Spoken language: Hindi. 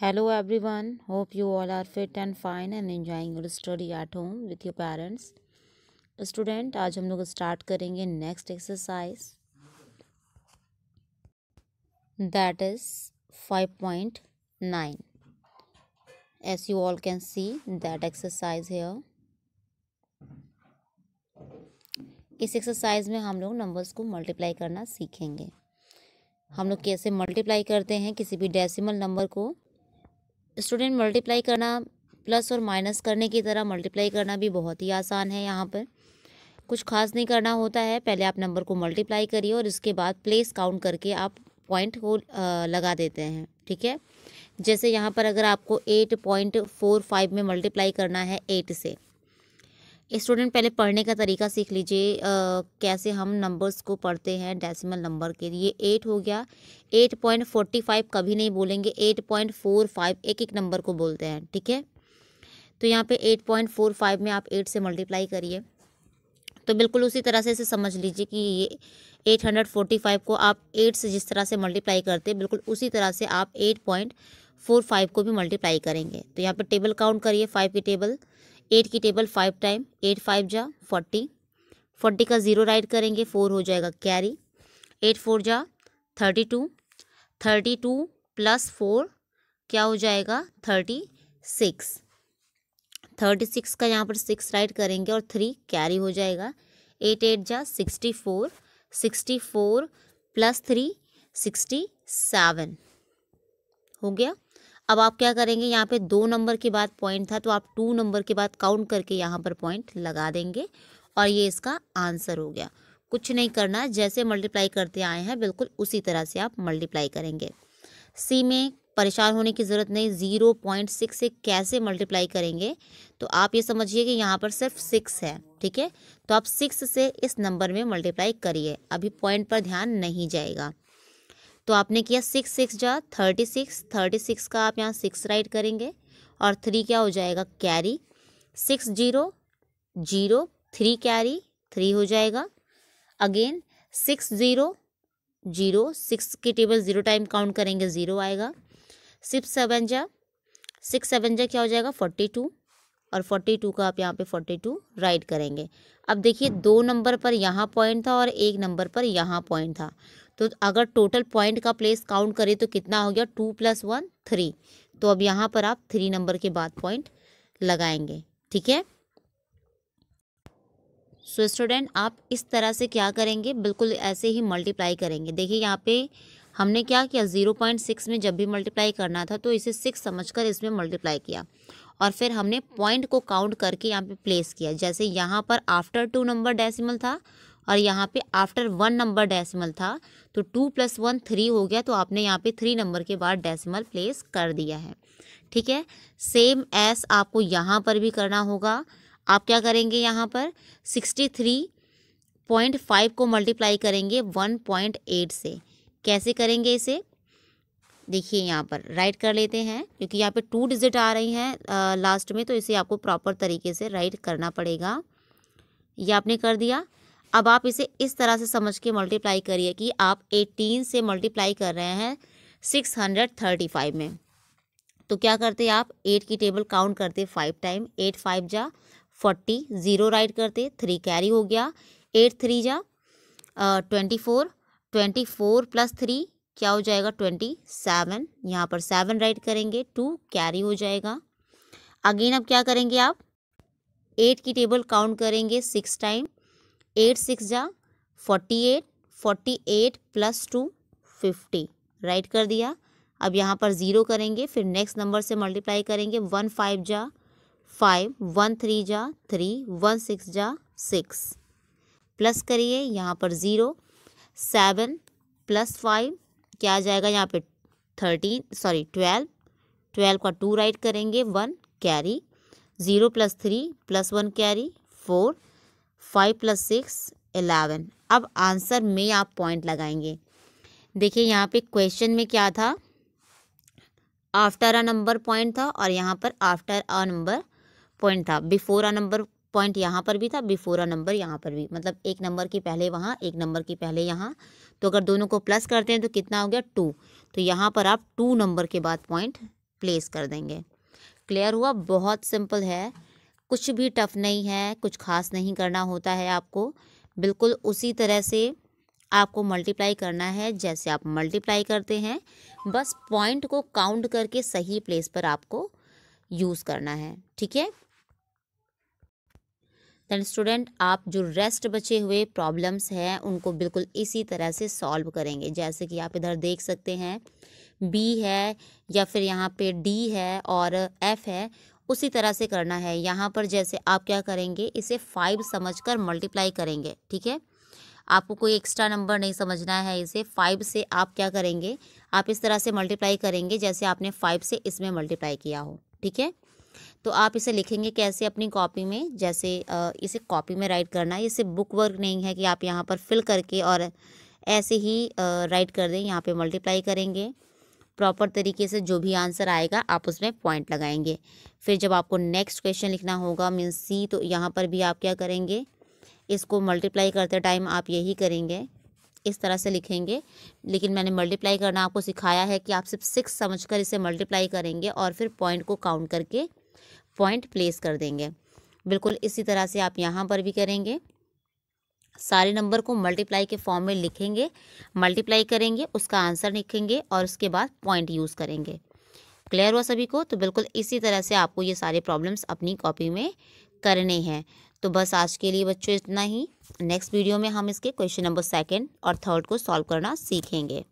hello everyone hope you all are fit and fine and enjoying your study at home with your parents student आज हम लोग स्टार्ट करेंगे next exercise that is five point nine as you all can see that exercise here इस एक्सरसाइज में हम लोग नंबर्स को मल्टीप्लाई करना सीखेंगे हम लोग कैसे मल्टीप्लाई करते हैं किसी भी डेसिमल नंबर को स्टूडेंट मल्टीप्लाई करना प्लस और माइनस करने की तरह मल्टीप्लाई करना भी बहुत ही आसान है यहाँ पर कुछ खास नहीं करना होता है पहले आप नंबर को मल्टीप्लाई करिए और इसके बाद प्लेस काउंट करके आप पॉइंट को लगा देते हैं ठीक है जैसे यहाँ पर अगर आपको एट पॉइंट फोर फाइव में मल्टीप्लाई करना है एट से स्टूडेंट पहले पढ़ने का तरीका सीख लीजिए कैसे हम नंबर्स को पढ़ते हैं डेसिमल नंबर के लिए एट हो गया एट पॉइंट फोर्टी फाइव कभी नहीं बोलेंगे एट पॉइंट फोर फाइव एक एक नंबर को बोलते हैं ठीक है तो यहाँ पे एट पॉइंट फोर फाइव में आप एट से मल्टीप्लाई करिए तो बिल्कुल उसी तरह से इसे समझ लीजिए कि ये एट हंड्रेड फोर्टी फाइव को आप एट से जिस तरह से मल्टीप्लाई करते हैं बिल्कुल उसी तरह से आप एट पॉइंट फोर फाइव को भी मल्टीप्लाई करेंगे तो यहाँ पर टेबल काउंट करिए फाइव की टेबल एट की table five time eight five जा फोर्टी फोर्टी का ज़ीरो राइट करेंगे फोर हो जाएगा कैरी एट फोर जा thirty two thirty two plus four क्या हो जाएगा थर्टी सिक्स थर्टी सिक्स का यहाँ पर सिक्स राइट करेंगे और थ्री कैरी हो जाएगा एट एट जा sixty four sixty four plus three sixty seven हो गया अब आप क्या करेंगे यहाँ पे दो नंबर के बाद पॉइंट था तो आप टू नंबर के बाद काउंट करके यहाँ पर पॉइंट लगा देंगे और ये इसका आंसर हो गया कुछ नहीं करना जैसे मल्टीप्लाई करते आए हैं बिल्कुल उसी तरह से आप मल्टीप्लाई करेंगे सी में परेशान होने की ज़रूरत नहीं ज़ीरो पॉइंट सिक्स से कैसे मल्टीप्लाई करेंगे तो आप ये समझिए कि यहाँ पर सिर्फ सिक्स है ठीक है तो आप सिक्स से इस नंबर में मल्टीप्लाई करिए अभी पॉइंट पर ध्यान नहीं जाएगा तो आपने किया सिक्स सिक्स जा थर्टी सिक्स थर्टी सिक्स का आप यहाँ सिक्स राइट करेंगे और थ्री क्या हो जाएगा carry six zero zero three carry three हो जाएगा again six zero zero six की टेबल ज़ीरो टाइम काउंट करेंगे ज़ीरो आएगा सिक्स सेवन जा सिक्स सेवन जा क्या हो जाएगा फोर्टी टू और फोर्टी टू का आप यहाँ पे फोर्टी टू राइट करेंगे अब देखिए दो नंबर पर यहाँ पॉइंट था और एक नंबर पर यहाँ पॉइंट था तो अगर टोटल पॉइंट का प्लेस काउंट करें तो कितना हो गया टू प्लस वन थ्री तो अब यहाँ पर आप थ्री नंबर के बाद पॉइंट लगाएंगे ठीक है सो so, स्टूडेंट आप इस तरह से क्या करेंगे बिल्कुल ऐसे ही मल्टीप्लाई करेंगे देखिए यहाँ पे हमने क्या किया ज़ीरो पॉइंट सिक्स में जब भी मल्टीप्लाई करना था तो इसे सिक्स समझकर इसमें मल्टीप्लाई किया और फिर हमने पॉइंट को काउंट करके यहाँ पे प्लेस किया जैसे यहाँ पर आफ्टर टू नंबर डेसिमल था और यहाँ पे आफ्टर वन नंबर डेसिमल था तो टू प्लस वन थ्री हो गया तो आपने यहाँ पे थ्री नंबर के बाद डेसिमल प्लेस कर दिया है ठीक है सेम एस आपको यहाँ पर भी करना होगा आप क्या करेंगे यहाँ पर सिक्सटी थ्री पॉइंट फाइव को मल्टीप्लाई करेंगे वन पॉइंट एट से कैसे करेंगे इसे देखिए यहाँ पर राइट कर लेते हैं क्योंकि यहाँ पे टू डिजिट आ रही हैं लास्ट में तो इसे आपको प्रॉपर तरीके से राइट करना पड़ेगा ये आपने कर दिया अब आप इसे इस तरह से समझ के मल्टीप्लाई करिए कि आप एटीन से मल्टीप्लाई कर रहे हैं सिक्स हंड्रेड थर्टी फाइव में तो क्या करते आप एट की टेबल काउंट करते फाइव टाइम एट फाइव जा फोर्टी ज़ीरो राइट करते थ्री कैरी हो गया एट थ्री जा twenty four twenty four plus three क्या हो जाएगा ट्वेंटी सेवन यहाँ पर सेवन राइट करेंगे टू कैरी हो जाएगा अगेन अब क्या करेंगे आप एट की टेबल काउंट करेंगे सिक्स टाइम एट सिक्स जा forty eight forty eight plus two fifty write कर दिया अब यहाँ पर ज़ीरो करेंगे फिर नेक्स्ट नंबर से मल्टीप्लाई करेंगे वन फाइव जा फाइव वन थ्री जा थ्री वन सिक्स जा सिक्स प्लस करिए यहाँ पर ज़ीरो सेवन प्लस फाइव क्या आ जाएगा यहाँ पे थर्टीन सॉरी ट्वेल्व ट्वेल्व का टू राइट करेंगे one carry zero plus three plus one carry four five plus six eleven अब आंसर में आप पॉइंट लगाएंगे देखिए यहाँ पे क्वेश्चन में क्या था आफ्टर अ नंबर पॉइंट था और यहाँ पर आफ्टर अ नंबर पॉइंट था बिफोर अ नंबर पॉइंट यहाँ पर भी था बिफोर अ नंबर यहाँ पर भी मतलब एक नंबर की पहले वहाँ एक नंबर की पहले यहाँ तो अगर दोनों को प्लस करते हैं तो कितना हो गया टू तो यहाँ पर आप टू नंबर के बाद पॉइंट प्लेस कर देंगे क्लियर हुआ बहुत सिंपल है कुछ भी टफ़ नहीं है कुछ खास नहीं करना होता है आपको बिल्कुल उसी तरह से आपको मल्टीप्लाई करना है जैसे आप मल्टीप्लाई करते हैं बस पॉइंट को काउंट करके सही प्लेस पर आपको यूज़ करना है ठीक है देन स्टूडेंट आप जो रेस्ट बचे हुए प्रॉब्लम्स हैं उनको बिल्कुल इसी तरह से सॉल्व करेंगे जैसे कि आप इधर देख सकते हैं बी है या फिर यहाँ पे डी है और एफ है उसी तरह से करना है यहाँ पर जैसे आप क्या करेंगे इसे फाइव समझ कर मल्टीप्लाई करेंगे ठीक है आपको कोई एक्स्ट्रा नंबर नहीं समझना है इसे फाइव से आप क्या करेंगे आप इस तरह से मल्टीप्लाई करेंगे जैसे आपने फाइव से इसमें मल्टीप्लाई किया हो ठीक है तो आप इसे लिखेंगे कैसे अपनी कॉपी में जैसे इसे कॉपी में राइट करना है इसे बुक वर्क नहीं है कि आप यहाँ पर फिल करके और ऐसे ही राइट कर दें यहाँ पे मल्टीप्लाई करेंगे प्रॉपर तरीके से जो भी आंसर आएगा आप उसमें पॉइंट लगाएंगे फिर जब आपको नेक्स्ट क्वेश्चन लिखना होगा मीन सी तो यहाँ पर भी आप क्या करेंगे इसको मल्टीप्लाई करते टाइम आप यही करेंगे इस तरह से लिखेंगे लेकिन मैंने मल्टीप्लाई करना आपको सिखाया है कि आप सिर्फ सिक्स समझ कर इसे मल्टीप्लाई करेंगे और फिर पॉइंट को काउंट करके पॉइंट प्लेस कर देंगे बिल्कुल इसी तरह से आप यहाँ पर भी करेंगे सारे नंबर को मल्टीप्लाई के फॉर्म में लिखेंगे मल्टीप्लाई करेंगे उसका आंसर लिखेंगे और उसके बाद पॉइंट यूज़ करेंगे क्लियर हुआ सभी को तो बिल्कुल इसी तरह से आपको ये सारे प्रॉब्लम्स अपनी कॉपी में करने हैं तो बस आज के लिए बच्चों इतना ही नेक्स्ट वीडियो में हम इसके क्वेश्चन नंबर सेकेंड और थर्ड को सॉल्व करना सीखेंगे